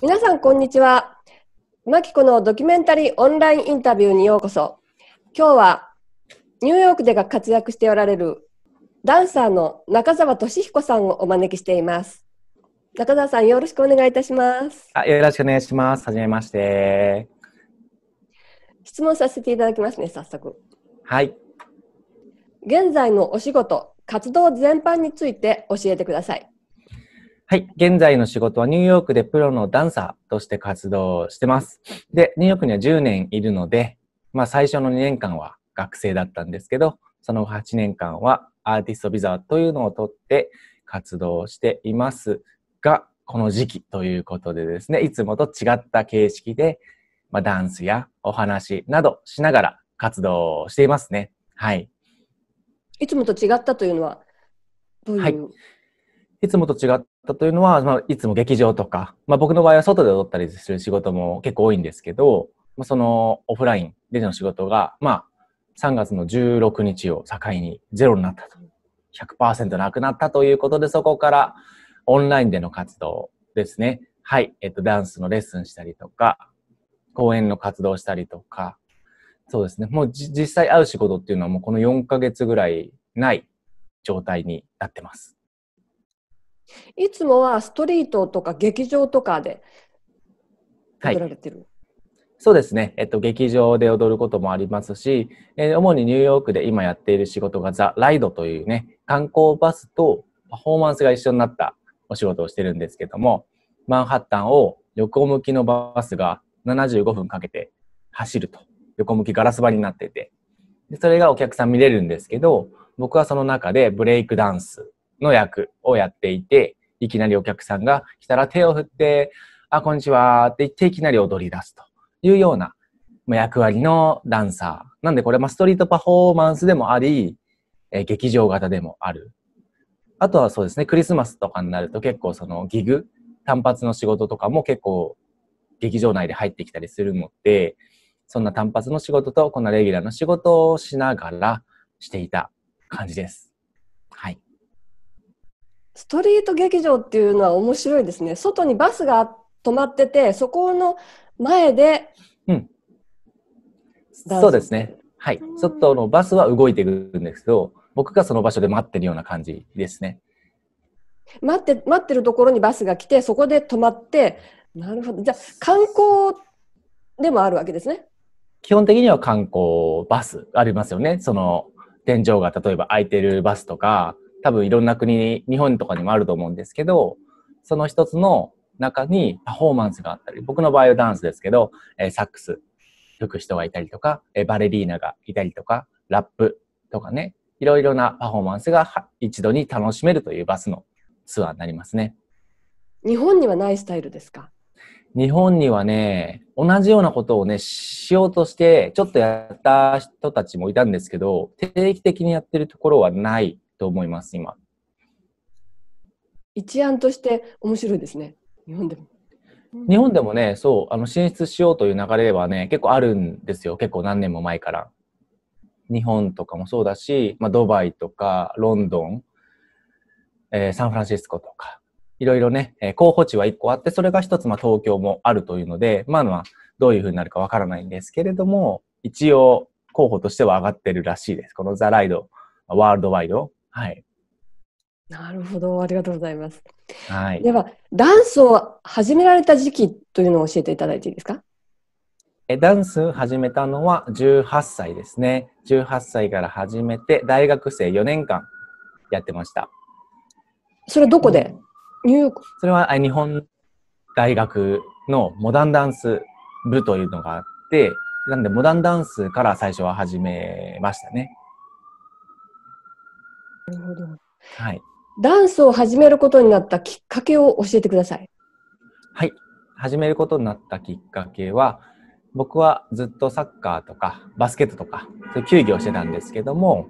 皆さんこんにちは。マキコのドキュメンタリーオンラインインタビューにようこそ。今日はニューヨークでが活躍しておられるダンサーの中澤俊彦さんをお招きしています。中澤さんよろしくお願いいたします。あよろしくお願いします。はじめまして。質問させていただきますね、早速。はい。現在のお仕事、活動全般について教えてください。はい。現在の仕事はニューヨークでプロのダンサーとして活動してます。で、ニューヨークには10年いるので、まあ最初の2年間は学生だったんですけど、その8年間はアーティストビザというのを取って活動していますが、この時期ということでですね、いつもと違った形式で、まあ、ダンスやお話などしながら活動していますね。はい。いつもと違ったというのは、どういう、はいいつもと違ったというのは、まあ、いつも劇場とか、まあ、僕の場合は外で踊ったりする仕事も結構多いんですけど、まあ、そのオフラインでの仕事が、まあ、3月の16日を境にゼロになったと。100%なくなったということで、そこからオンラインでの活動ですね。はい。えっと、ダンスのレッスンしたりとか、公演の活動したりとか、そうですね。もう実際会う仕事っていうのはもうこの4ヶ月ぐらいない状態になってます。いつもはストリートとか劇場とかで踊られてる、はい、そうですね、えっと、劇場で踊ることもありますし、えー、主にニューヨークで今やっている仕事がザ・ライドというね、観光バスとパフォーマンスが一緒になったお仕事をしてるんですけども、マンハッタンを横向きのバスが75分かけて走ると。横向きガラス張りになってて。でそれがお客さん見れるんですけど、僕はその中でブレイクダンスの役をやっていて、いきなりお客さんが来たら手を振って、あ、こんにちはって言っていきなり踊り出すというような役割のダンサー。なんでこれ、まストリートパフォーマンスでもあり、え劇場型でもある。あとはそうですね、クリスマスとかになると結構そのギグ、単発の仕事とかも結構劇場内で入ってきたりするので、そんな単発の仕事とこんなレギュラーの仕事をしながらしていた感じです。トリート劇場っていうのは面白いですね。外にバスが止まってて、そこの前で、うん、そうですね。はい。外のバスは動いていくんですけど、僕がその場所で待ってるような感じですね。待って待ってるところにバスが来て、そこで止まって、なるほど。じゃあ、観光でもあるわけですね。基本的には観光バスありますよね。その天井が例えば空いてるバスとか、多分いろんな国、日本とかにもあると思うんですけど、その一つの中にパフォーマンスがあったり、僕の場合はダンスですけど、えサックス吹く人がいたりとか、えバレリーナがいたりとか、ラップとかね、いろいろなパフォーマンスが一度に楽しめるというバスのツアーになりますね。日本にはないスタイルですか日本にはね、同じようなことをね、しようとして、ちょっとやった人たちもいたんですけど、定期的にやってるところはないと思います、今。一案として面白いですね、日本でも。日本でもね、そう、あの進出しようという流れはね、結構あるんですよ、結構何年も前から。日本とかもそうだし、まあ、ドバイとか、ロンドン、えー、サンフランシスコとか、いろいろね、えー、候補地は1個あって、それが1つ、まあ、東京もあるというので、まあ、まあどういうふうになるかわからないんですけれども、一応、候補としては上がってるらしいです。このザ・ライド、ワールドワイドはい。なるほど、ありがとうございます。はい。では、ダンスを始められた時期というのを教えていただいていいですかダンス始めたのは18歳ですね。18歳から始めて、大学生4年間やってました。それどこで、ニューヨークそれは日本大学のモダンダンス部というのがあって、なんでモダンダンスから最初は始めましたね。なるほど。はい。ダンスを始めることになったきっかけを教えてください。はい。始めることになったきっかけは、僕はずっとサッカーとかバスケットとか、そういう球技をしてたんですけども、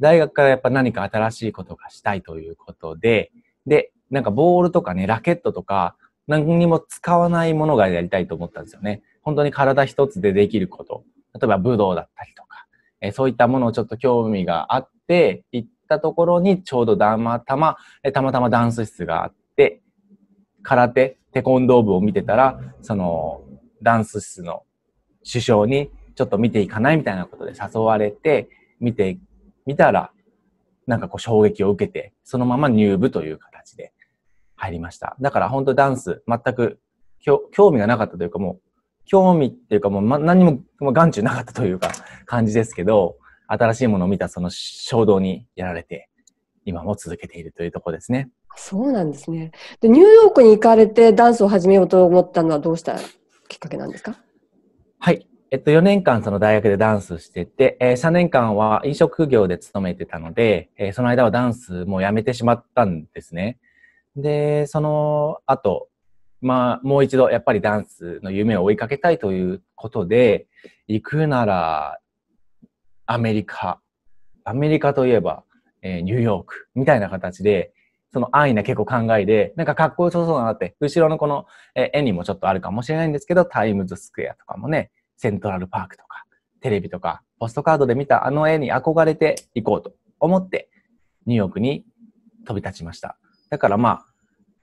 大学からやっぱ何か新しいことがしたいということで、で、なんかボールとかね、ラケットとか、何にも使わないものがやりたいと思ったんですよね。本当に体一つでできること。例えば武道だったりとか、えそういったものをちょっと興味があって行っったところに、ちょうどたまたま、たまたまダンス室があって、空手、テコンドー部を見てたら、その、ダンス室の首相に、ちょっと見ていかないみたいなことで誘われて、見てみたら、なんかこう衝撃を受けて、そのまま入部という形で入りました。だから本当ダンス、全く興味がなかったというかもう、興味っていうかもう、何も眼中なかったというか感じですけど、新しいものを見たその衝動にやられて、今も続けているというところですね。そうなんですね。で、ニューヨークに行かれてダンスを始めようと思ったのはどうしたきっかけなんですかはい。えっと、4年間その大学でダンスしてて、えー、3年間は飲食業で勤めてたので、えー、その間はダンスもやめてしまったんですね。で、その後、まあ、もう一度やっぱりダンスの夢を追いかけたいということで、行くならアメリカ、アメリカといえば、えー、ニューヨークみたいな形で、その安易な結構考えで、なんかかっこよさそうだなって、後ろのこの、えー、絵にもちょっとあるかもしれないんですけど、タイムズスクエアとかもね、セントラルパークとか、テレビとか、ポストカードで見たあの絵に憧れていこうと思って、ニューヨークに飛び立ちました。だからまあ、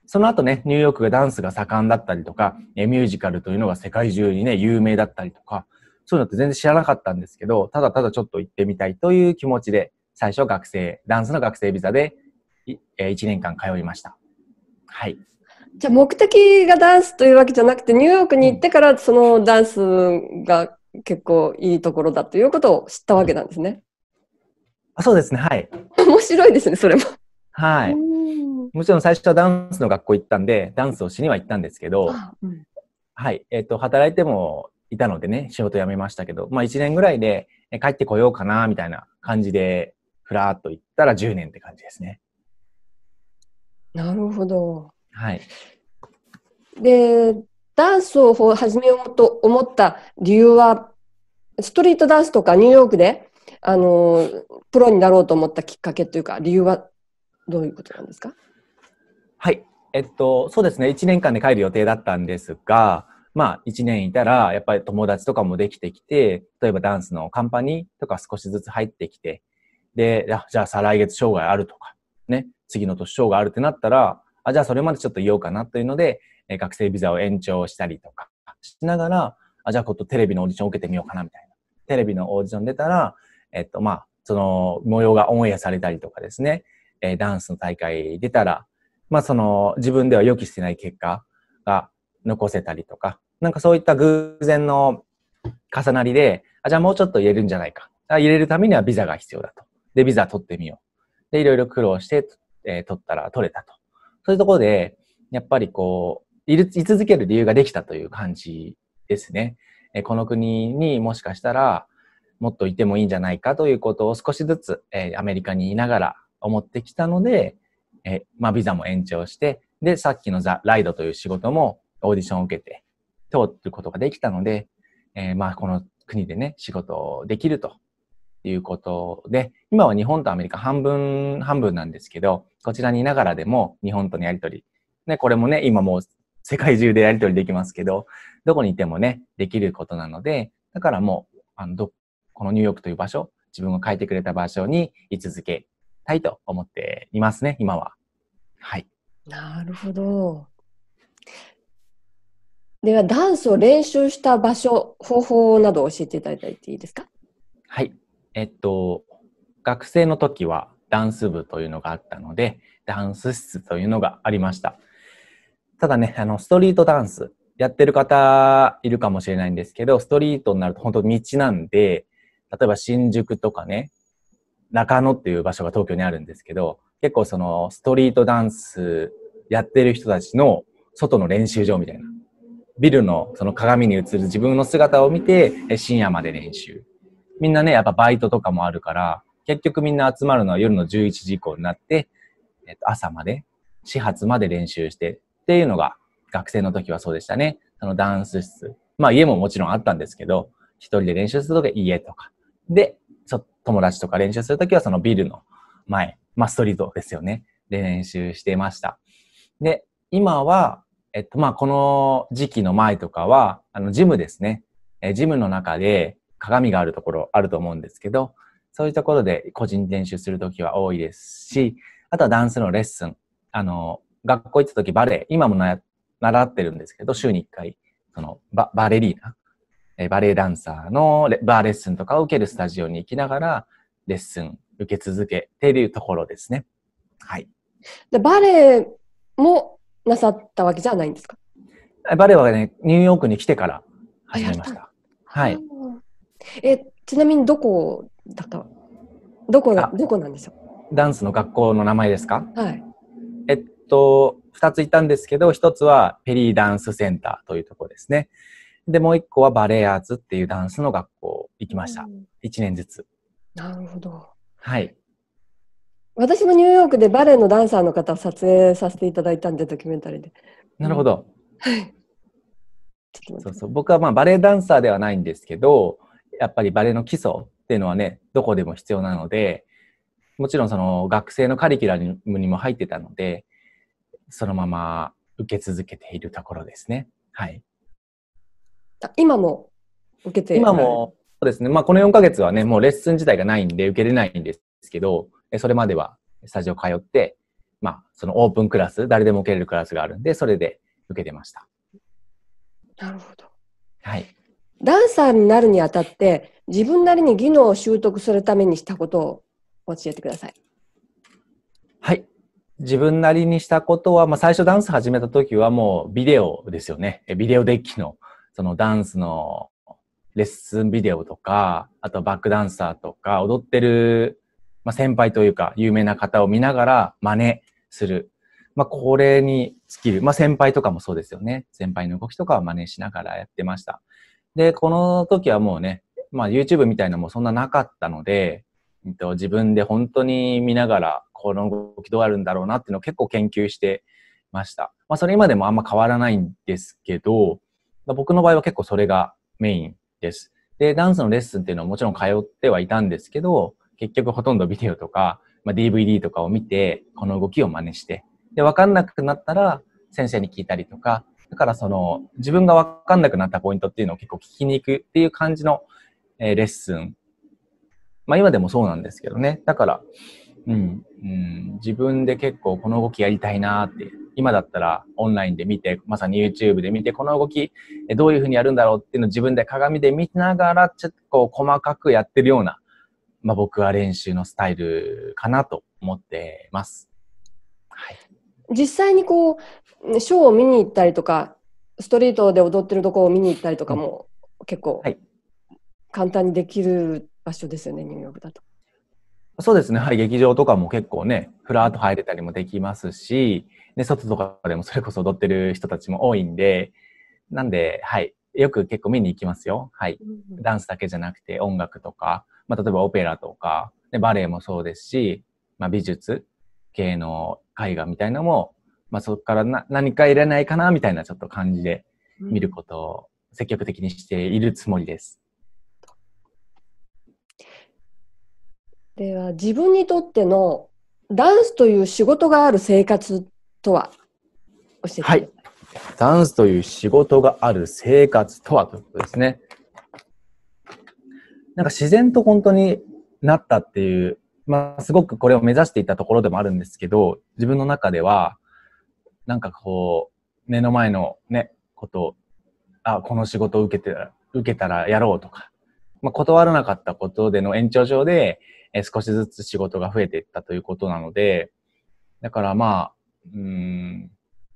その後ね、ニューヨークがダンスが盛んだったりとか、ミュージカルというのが世界中にね、有名だったりとか、そういうのって全然知らなかったんですけど、ただただちょっと行ってみたいという気持ちで、最初学生、ダンスの学生ビザで、えー、1年間通いました。はい。じゃあ目的がダンスというわけじゃなくて、ニューヨークに行ってからそのダンスが結構いいところだということを知ったわけなんですね。あそうですね、はい。面白いですね、それも。はい。もちろん最初はダンスの学校行ったんで、ダンスをしには行ったんですけど、うん、はい。えっ、ー、と、働いてもいたのでね、仕事辞めましたけど、まあ1年ぐらいで帰ってこようかな、みたいな感じで、ふらーっと行ったら10年って感じですね。なるほど。はい。で、ダンスを始めようと思った理由は、ストリートダンスとかニューヨークで、あの、プロになろうと思ったきっかけというか、理由はどういうことなんですかはい。えっと、そうですね。1年間で帰る予定だったんですが、まあ、一年いたら、やっぱり友達とかもできてきて、例えばダンスのカンパニーとか少しずつ入ってきて、で、じゃあ再来月生涯あるとか、ね、次の年生涯あるってなったら、あ、じゃあそれまでちょっといようかなというので、え学生ビザを延長したりとかしながら、あ、じゃあことテレビのオーディションを受けてみようかなみたいな。テレビのオーディション出たら、えっと、まあ、その模様がオンエアされたりとかですね、えダンスの大会出たら、まあその自分では予期してない結果残せたりとか、なんかそういった偶然の重なりで、あ、じゃあもうちょっと入れるんじゃないか。入れるためにはビザが必要だと。で、ビザ取ってみよう。で、いろいろ苦労して、えー、取ったら取れたと。そういうところで、やっぱりこう、いる、居続ける理由ができたという感じですね。えー、この国にもしかしたら、もっといてもいいんじゃないかということを少しずつ、えー、アメリカにいながら思ってきたので、えー、まあ、ビザも延長して、で、さっきのザ・ライドという仕事もオーディションを受けて通ることができたので、えー、まあこの国でね、仕事をできるということで、今は日本とアメリカ半分、半分なんですけど、こちらにいながらでも日本とのやりとり、ね、これもね、今もう世界中でやりとりできますけど、どこにいてもね、できることなので、だからもう、あのどこのニューヨークという場所、自分が変えてくれた場所に居続けたいと思っていますね、今は。はい。なるほど。ではダンスを練習した場所、方法などを教えていただいていいですかはい。えっと、学生の時はダンス部というのがあったので、ダンス室というのがありました。ただね、あの、ストリートダンスやってる方いるかもしれないんですけど、ストリートになると本当道なんで、例えば新宿とかね、中野っていう場所が東京にあるんですけど、結構そのストリートダンスやってる人たちの外の練習場みたいなビルのその鏡に映る自分の姿を見て、え深夜まで練習。みんなね、やっぱバイトとかもあるから、結局みんな集まるのは夜の11時以降になって、えっと、朝まで、始発まで練習してっていうのが学生の時はそうでしたね。そのダンス室。まあ家ももちろんあったんですけど、一人で練習するときは家とか。で、友達とか練習するときはそのビルの前、まあストリートですよね。で練習してました。で、今はえっと、まあ、この時期の前とかは、あの、ジムですね。えジムの中で鏡があるところあると思うんですけど、そういうところで個人練習するときは多いですし、あとはダンスのレッスン。あの、学校行ったときバレエ、今もな習ってるんですけど、週に1回、そのババレリーナ、えバレエダンサーのバーレッスンとかを受けるスタジオに行きながら、レッスン受け続けているところですね。はい。でバレエもなさったわけじゃないんですかバレエはね、ニューヨークに来てから始めました。はい。え、ちなみにどこだったどこどこなんでしょうダンスの学校の名前ですかはい。えっと、2つ行ったんですけど、1つはペリーダンスセンターというところですね。で、もう1個はバレエアーツっていうダンスの学校行きました。うん、1年ずつ。なるほど。はい。私もニューヨークでバレエのダンサーの方を撮影させていただいたんで、ドキュメンタリーで。なるほど。はい。そうそう僕はまあバレエダンサーではないんですけど、やっぱりバレエの基礎っていうのはね、どこでも必要なので、もちろんその学生のカリキュラムにも入ってたので、そのまま受け続けているところですね。はい。今も受けて今も、そうですね。まあこの4か月はね、もうレッスン自体がないんで受けれないんですけど、それまではスタジオ通って、まあ、そのオープンクラス、誰でも受けれるクラスがあるんで、それで受けてました。なるほど。はい。ダンサーになるにあたって、自分なりに技能を習得するためにしたことを教えてください。はい。自分なりにしたことは、まあ、最初ダンス始めた時はもうビデオですよね。ビデオデッキの、そのダンスのレッスンビデオとか、あとバックダンサーとか、踊ってるまあ、先輩というか、有名な方を見ながら真似する。まあ、これに尽きる。まあ、先輩とかもそうですよね。先輩の動きとかは真似しながらやってました。で、この時はもうね、まあ、YouTube みたいなのもそんななかったので、えっと、自分で本当に見ながら、この動きどうあるんだろうなっていうのを結構研究してました。まあ、それ今でもあんま変わらないんですけど、僕の場合は結構それがメインです。で、ダンスのレッスンっていうのはもちろん通ってはいたんですけど、結局ほとんどビデオとか、まあ、DVD とかを見て、この動きを真似して、で、わかんなくなったら先生に聞いたりとか、だからその自分がわかんなくなったポイントっていうのを結構聞きに行くっていう感じの、えー、レッスン。まあ今でもそうなんですけどね。だから、うん、うん、自分で結構この動きやりたいなって、今だったらオンラインで見て、まさに YouTube で見て、この動き、どういうふうにやるんだろうっていうのを自分で鏡で見ながら、ちょっとこう細かくやってるようなまあ、僕は練習のスタイルかなと思ってます。はい、実際にこう、ショーを見に行ったりとか、ストリートで踊ってるとこを見に行ったりとかも、結構、簡単にできる場所ですよね、はい、ニューヨークだと。そうですね、はい、劇場とかも結構ね、ふらっと入れたりもできますし、ね、外とかでもそれこそ踊ってる人たちも多いんで、なんで、はい、よく結構見に行きますよ。はい。ダンスだけじゃなくて音楽とか、まあ、例えばオペラとか、でバレエもそうですし、まあ、美術、芸能、絵画みたいなのも、まあ、そこからな何かいらないかなみたいなちょっと感じで見ることを積極的にしているつもりです。では自分にとってのダンスという仕事がある生活とは教えてください。はいダンスという仕事がある生活とはということですね。なんか自然と本当になったっていう、まあ、すごくこれを目指していたところでもあるんですけど、自分の中では、なんかこう、目の前のね、ことあ、この仕事を受けて、受けたらやろうとか、まあ、断らなかったことでの延長上で、え少しずつ仕事が増えていったということなので、だからまあ、うん、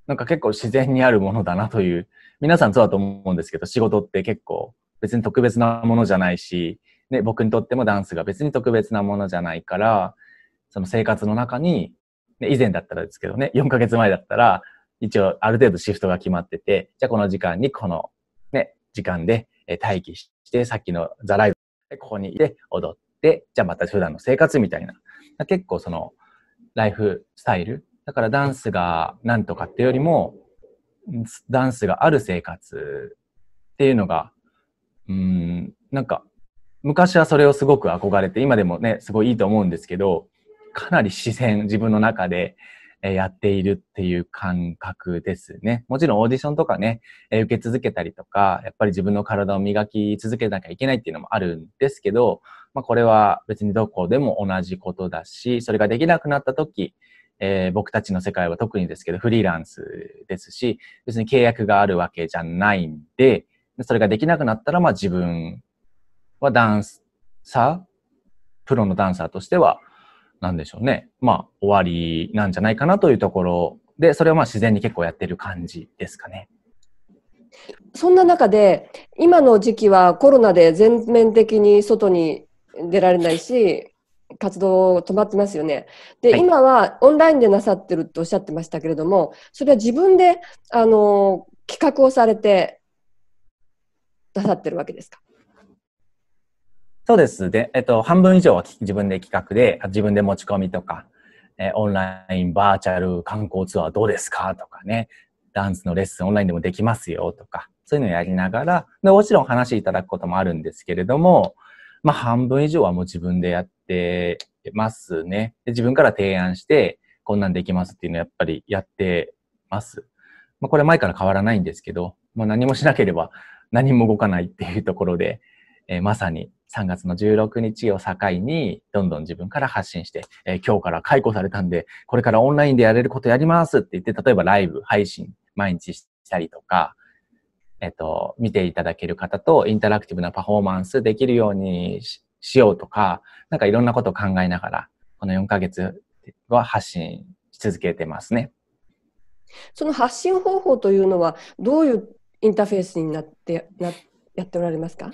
なんか結構自然にあるものだなという、皆さんそうだと思うんですけど、仕事って結構別に特別なものじゃないし、ね、僕にとってもダンスが別に特別なものじゃないから、その生活の中に、ね、以前だったらですけどね、4ヶ月前だったら、一応ある程度シフトが決まってて、じゃあこの時間にこの、ね、時間で待機して、さっきのザライブでここにいて踊って、じゃあまた普段の生活みたいな。結構その、ライフスタイルだからダンスがなんとかっていうよりも、ダンスがある生活っていうのが、うん、なんか、昔はそれをすごく憧れて、今でもね、すごいいいと思うんですけど、かなり自然、自分の中で、えやっているっていう感覚ですね。もちろんオーディションとかね、え受け続けたりとか、やっぱり自分の体を磨き続けなきゃいけないっていうのもあるんですけど、まあこれは別にどこでも同じことだし、それができなくなった時、えー、僕たちの世界は特にですけど、フリーランスですし、別に契約があるわけじゃないんで、それができなくなったら、まあ自分はダンサー、プロのダンサーとしては、なんでしょうね。まあ終わりなんじゃないかなというところで、それをまあ自然に結構やってる感じですかね。そんな中で、今の時期はコロナで全面的に外に出られないし、活動止まってますよね。で、はい、今はオンラインでなさってるとおっしゃってましたけれども、それは自分で、あの、企画をされてなさってるわけですかそうですね。えっと、半分以上は自分で企画で、自分で持ち込みとか、えオンラインバーチャル観光ツアーどうですかとかね、ダンスのレッスンオンラインでもできますよとか、そういうのをやりながら、でもちろん話いただくこともあるんですけれども、まあ半分以上はもう自分でやっってますね。で自分から提案して、こんなんできますっていうのをやっぱりやってます。まあ、これ前から変わらないんですけど、まあ、何もしなければ何も動かないっていうところで、えー、まさに3月の16日を境に、どんどん自分から発信して、えー、今日から解雇されたんで、これからオンラインでやれることやりますって言って、例えばライブ配信毎日したりとか、えっ、と、見ていただける方とインタラクティブなパフォーマンスできるようにしようとか、なんかいろんなことを考えながら、この4ヶ月は発信し続けてますね。その発信方法というのは、どういうインターフェースになってなやっておられますか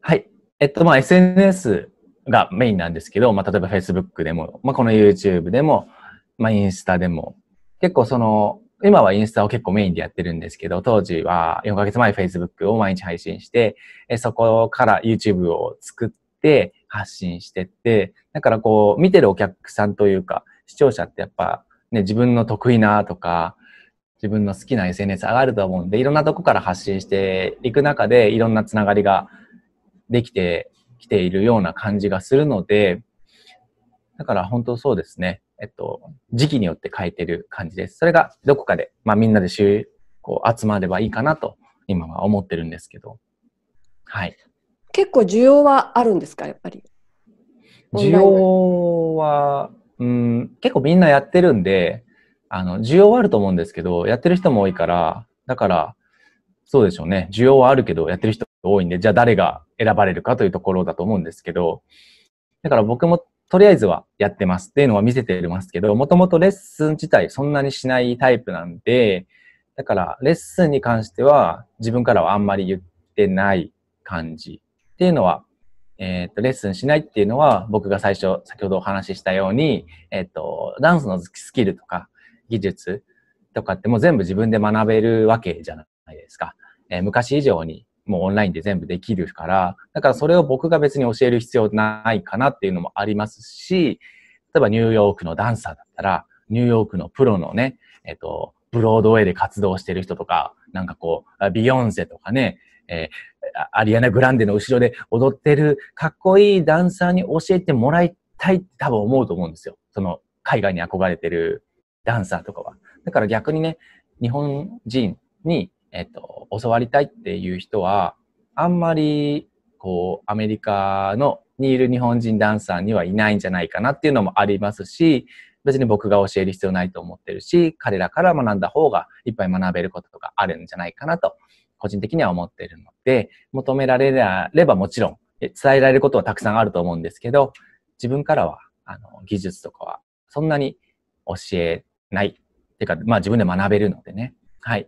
はい。えっと、まあ、SNS がメインなんですけど、まあ、例えば Facebook でも、まあ、この YouTube でも、まあ、インスタでも、結構その、今はインスタを結構メインでやってるんですけど、当時は4ヶ月前 Facebook を毎日配信して、えそこから YouTube を作って発信してって、だからこう、見てるお客さんというか、視聴者ってやっぱ、ね、自分の得意なとか、自分の好きな SNS 上がると思うんで、いろんなとこから発信していく中で、いろんなつながりができてきているような感じがするので、だから本当そうですね。えっと、時期によって変えてる感じです。それがどこかで、まあみんなで集、こう集まればいいかなと、今は思ってるんですけど。はい。結構需要はあるんですか、やっぱり。需要は、うん、結構みんなやってるんで、あの、需要はあると思うんですけど、やってる人も多いから、だから、そうでしょうね。需要はあるけど、やってる人多いんで、じゃあ誰が選ばれるかというところだと思うんですけど、だから僕もとりあえずはやってますっていうのは見せてますけど、もともとレッスン自体そんなにしないタイプなんで、だからレッスンに関しては自分からはあんまり言ってない感じっていうのは、えっ、と、レッスンしないっていうのは、僕が最初、先ほどお話ししたように、えっ、と、ダンスのスキルとか、技術とかってもう全部自分で学べるわけじゃないですか。えー、昔以上にもうオンラインで全部できるから、だからそれを僕が別に教える必要ないかなっていうのもありますし、例えばニューヨークのダンサーだったら、ニューヨークのプロのね、えっ、と、ブロードウェイで活動してる人とか、なんかこう、ビヨンセとかね、えー、アリアナ・グランデの後ろで踊ってるかっこいいダンサーに教えてもらいたいって多分思うと思うんですよ。その海外に憧れてるダンサーとかは。だから逆にね、日本人に、えっと、教わりたいっていう人は、あんまり、こう、アメリカのにいる日本人ダンサーにはいないんじゃないかなっていうのもありますし、別に僕が教える必要ないと思ってるし、彼らから学んだ方がいっぱい学べることとかあるんじゃないかなと個人的には思っているので、求められればもちろん、伝えられることはたくさんあると思うんですけど、自分からは、あの、技術とかは、そんなに教えない。っていうか、まあ自分で学べるのでね。はい。